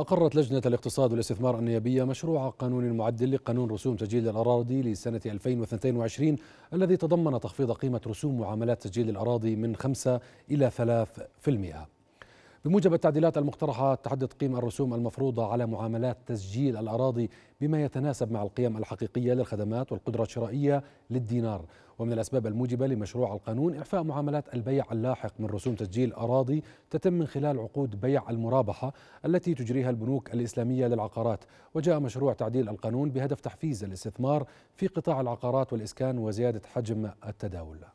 أقرت لجنة الاقتصاد والاستثمار النيابية مشروع قانون معدل لقانون رسوم تسجيل الأراضي لسنة 2022 الذي تضمن تخفيض قيمة رسوم معاملات تسجيل الأراضي من 5 إلى 3% بموجب التعديلات المقترحة تحدد قيم الرسوم المفروضة على معاملات تسجيل الأراضي بما يتناسب مع القيم الحقيقية للخدمات والقدرة الشرائية للدينار ومن الأسباب الموجبة لمشروع القانون إعفاء معاملات البيع اللاحق من رسوم تسجيل أراضي تتم من خلال عقود بيع المرابحة التي تجريها البنوك الإسلامية للعقارات وجاء مشروع تعديل القانون بهدف تحفيز الاستثمار في قطاع العقارات والإسكان وزيادة حجم التداول